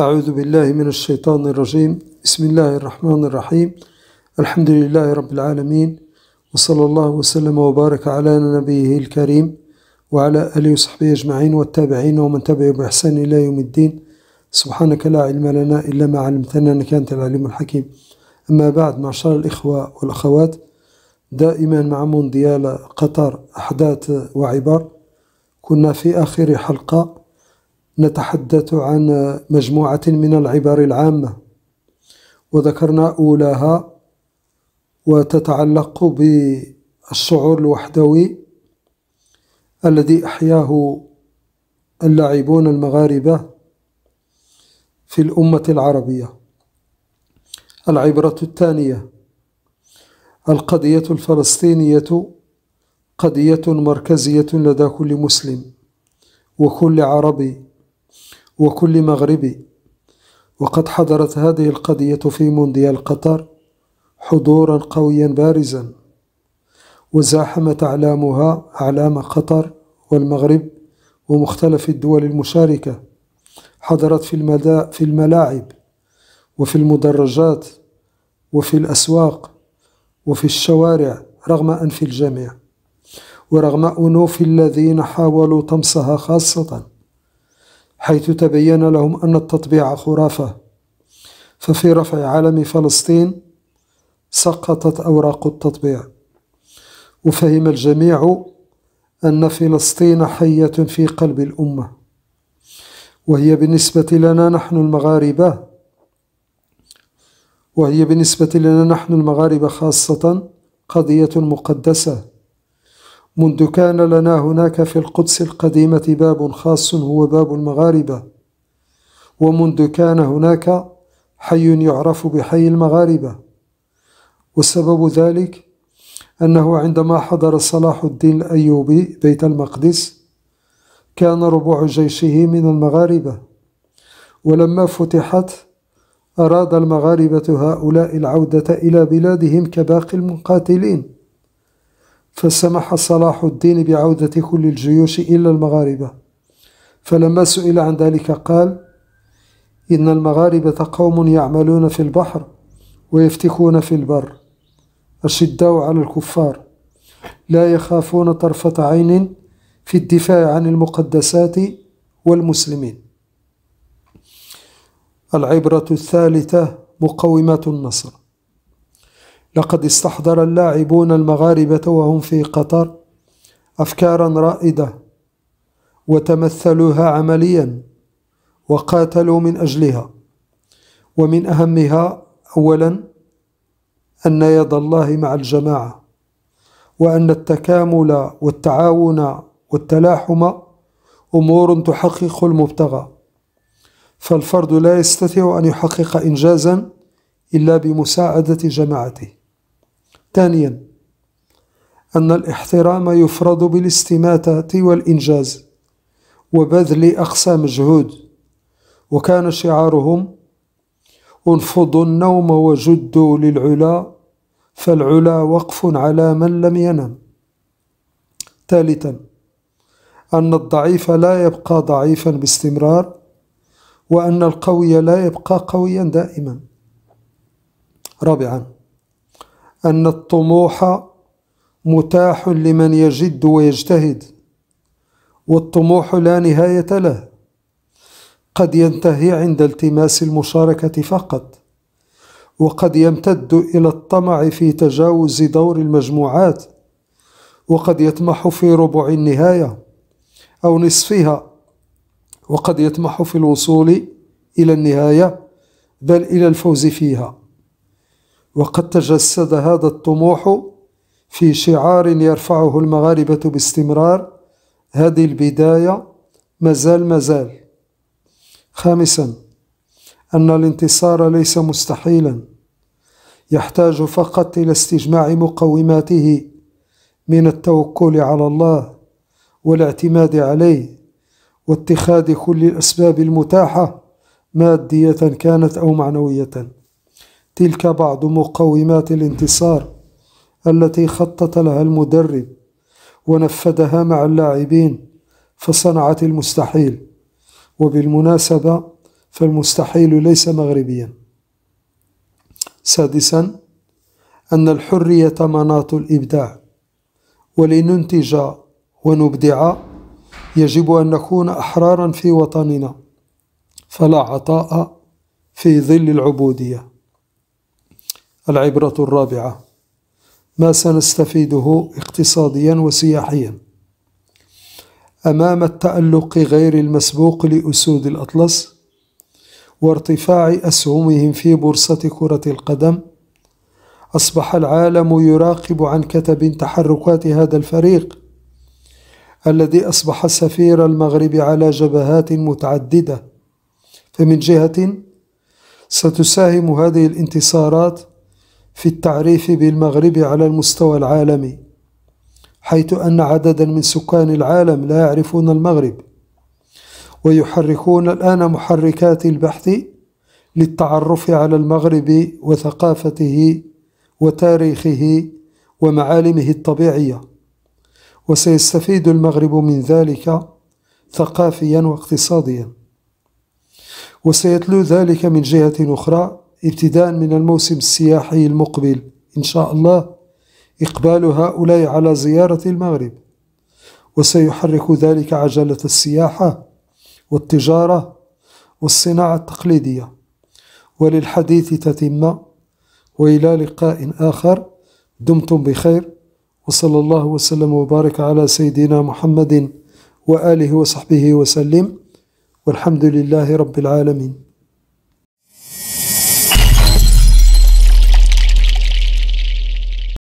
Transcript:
أعوذ بالله من الشيطان الرجيم بسم الله الرحمن الرحيم الحمد لله رب العالمين وصلى الله وسلم وبارك على نبيه الكريم وعلى آله وصحبه أجمعين والتابعين ومن تبعه بإحسان إلى يوم الدين سبحانك لا علم لنا إلا ما علمتنا أنك أنت العليم الحكيم أما بعد معشر الإخوة والأخوات دائما مع مونديال قطر أحداث وعبر كنا في آخر حلقة نتحدث عن مجموعة من العبار العامة وذكرنا أولاها وتتعلق بالشعور الوحدوي الذي أحياه اللاعبون المغاربة في الأمة العربية العبرة الثانية القضية الفلسطينية قضية مركزية لدى كل مسلم وكل عربي وكل مغربي وقد حضرت هذه القضية في مونديال قطر حضورا قويا بارزا وزاحمت أعلامها أعلام قطر والمغرب ومختلف الدول المشاركة حضرت في, المدا في الملاعب وفي المدرجات وفي الأسواق وفي الشوارع رغم أنف الجميع ورغم أنوف الذين حاولوا طمسها خاصة حيث تبين لهم أن التطبيع خرافة ففي رفع علم فلسطين سقطت أوراق التطبيع وفهم الجميع أن فلسطين حية في قلب الأمة وهي بالنسبة لنا نحن المغاربة وهي بالنسبة لنا نحن المغاربة خاصة قضية مقدسة منذ كان لنا هناك في القدس القديمة باب خاص هو باب المغاربة ومنذ كان هناك حي يعرف بحي المغاربة وسبب ذلك أنه عندما حضر صلاح الدين الأيوبي بيت المقدس كان ربع جيشه من المغاربة ولما فتحت أراد المغاربة هؤلاء العودة إلى بلادهم كباقي المقاتلين فسمح صلاح الدين بعودة كل الجيوش إلا المغاربة فلما سئل عن ذلك قال إن المغاربة قوم يعملون في البحر ويفتكون في البر أشداء على الكفار لا يخافون طرفة عين في الدفاع عن المقدسات والمسلمين العبرة الثالثة مقومات النصر لقد استحضر اللاعبون المغاربة وهم في قطر أفكارا رائدة وتمثلوها عمليا وقاتلوا من أجلها ومن أهمها أولا أن يد الله مع الجماعة وأن التكامل والتعاون والتلاحم أمور تحقق المبتغى فالفرد لا يستطيع أن يحقق إنجازا إلا بمساعدة جماعته ثانيا أن الاحترام يفرض بالاستماتة والإنجاز وبذل أقصى مجهود وكان شعارهم انفضوا النوم وجدوا للعلا فالعلا وقف على من لم ينم ثالثا أن الضعيف لا يبقى ضعيفا باستمرار وأن القوي لا يبقى قويا دائما رابعا أن الطموح متاح لمن يجد ويجتهد والطموح لا نهاية له قد ينتهي عند التماس المشاركة فقط وقد يمتد إلى الطمع في تجاوز دور المجموعات وقد يطمح في ربع النهاية أو نصفها وقد يطمح في الوصول إلى النهاية بل إلى الفوز فيها وقد تجسد هذا الطموح في شعار يرفعه المغاربة باستمرار هذه البداية مازال مازال خامسا أن الانتصار ليس مستحيلا يحتاج فقط إلى استجماع مقوماته من التوكل على الله والاعتماد عليه واتخاذ كل الأسباب المتاحة مادية كانت أو معنوية تلك بعض مقومات الانتصار التي خطط لها المدرب ونفذها مع اللاعبين فصنعت المستحيل وبالمناسبة فالمستحيل ليس مغربيا سادسا أن الحرية مناط الإبداع ولننتج ونبدع يجب أن نكون أحرارا في وطننا فلا عطاء في ظل العبوديه العبرة الرابعة ما سنستفيده اقتصاديا وسياحيا أمام التألق غير المسبوق لأسود الأطلس وارتفاع أسهمهم في بورصة كرة القدم أصبح العالم يراقب عن كتب تحركات هذا الفريق الذي أصبح سفير المغرب على جبهات متعددة فمن جهة ستساهم هذه الانتصارات في التعريف بالمغرب على المستوى العالمي حيث أن عددا من سكان العالم لا يعرفون المغرب ويحركون الآن محركات البحث للتعرف على المغرب وثقافته وتاريخه ومعالمه الطبيعية وسيستفيد المغرب من ذلك ثقافيا واقتصاديا وسيتلو ذلك من جهة أخرى ابتداء من الموسم السياحي المقبل إن شاء الله إقبال هؤلاء على زيارة المغرب وسيحرك ذلك عجلة السياحة والتجارة والصناعة التقليدية وللحديث تتمة وإلى لقاء آخر دمتم بخير وصلى الله وسلم وبارك على سيدنا محمد وآله وصحبه وسلم والحمد لله رب العالمين